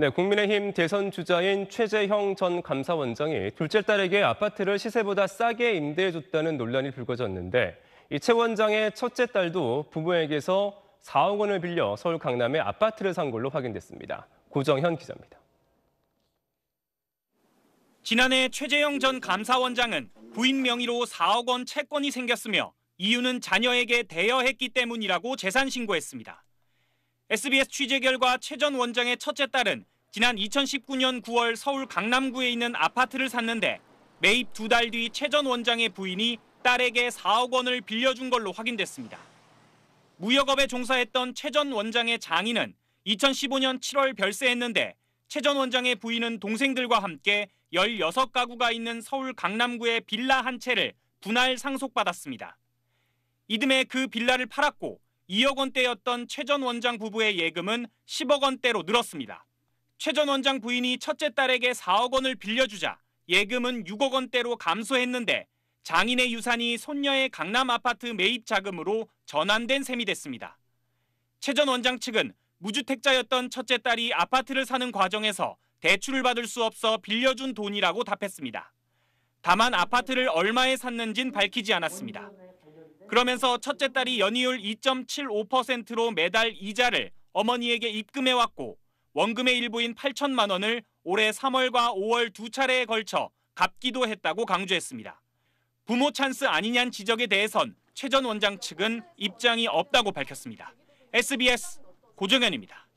네, 국민의힘 대선 주자인 최재형 전 감사원장이 둘째 딸에게 아파트를 시세보다 싸게 임대해줬다는 논란이 불거졌는데 이 최 원장의 첫째 딸도 부부에게서 4억 원을 빌려 서울 강남에 아파트를 산 걸로 확인됐습니다. 고정현 기자입니다. 지난해 최재형 전 감사원장은 부인 명의로 4억 원 채권이 생겼으며 이유는 자녀에게 대여했기 때문이라고 재산 신고했습니다. SBS 취재 결과 최 전 원장의 첫째 딸은 지난 2019년 9월 서울 강남구에 있는 아파트를 샀는데 매입 두 달 뒤 최 전 원장의 부인이 딸에게 4억 원을 빌려준 걸로 확인됐습니다. 무역업에 종사했던 최 전 원장의 장인은 2015년 7월 별세했는데 최 전 원장의 부인은 동생들과 함께 16가구가 있는 서울 강남구의 빌라 한 채를 분할 상속받았습니다. 이듬해 그 빌라를 팔았고 2억 원대였던 최전 원장 부부의 예금은 10억 원대로 늘었습니다. 최전 원장 부인이 첫째 딸에게 4억 원을 빌려주자 예금은 6억 원대로 감소했는데 장인의 유산이 손녀의 강남 아파트 매입 자금으로 전환된 셈이 됐습니다. 최전 원장 측은 무주택자였던 첫째 딸이 아파트를 사는 과정에서 대출을 받을 수 없어 빌려준 돈이라고 답했습니다. 다만 아파트를 얼마에 샀는진 밝히지 않았습니다. 그러면서 첫째 딸이 연이율 2.75%로 매달 이자를 어머니에게 입금해왔고 원금의 일부인 8천만 원을 올해 3월과 5월 두 차례에 걸쳐 갚기도 했다고 강조했습니다. 부모 찬스 아니냐는 지적에 대해선 최전 원장 측은 입장이 없다고 밝혔습니다. SBS 고정현입니다.